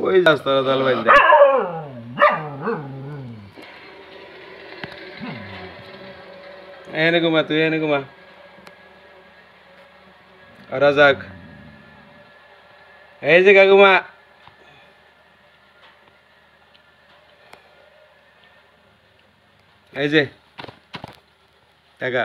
ওই যাস তোরা তাহলে বাইল দেখ এনে ঘুমা তুই এনে ঘুমা রাজাক এই যে কাকুমা এই যে টাকা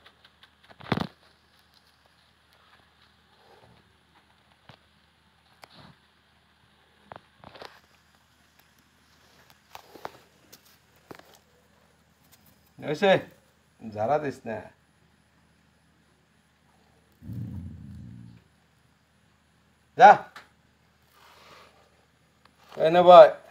よしザラですねザ Anyway.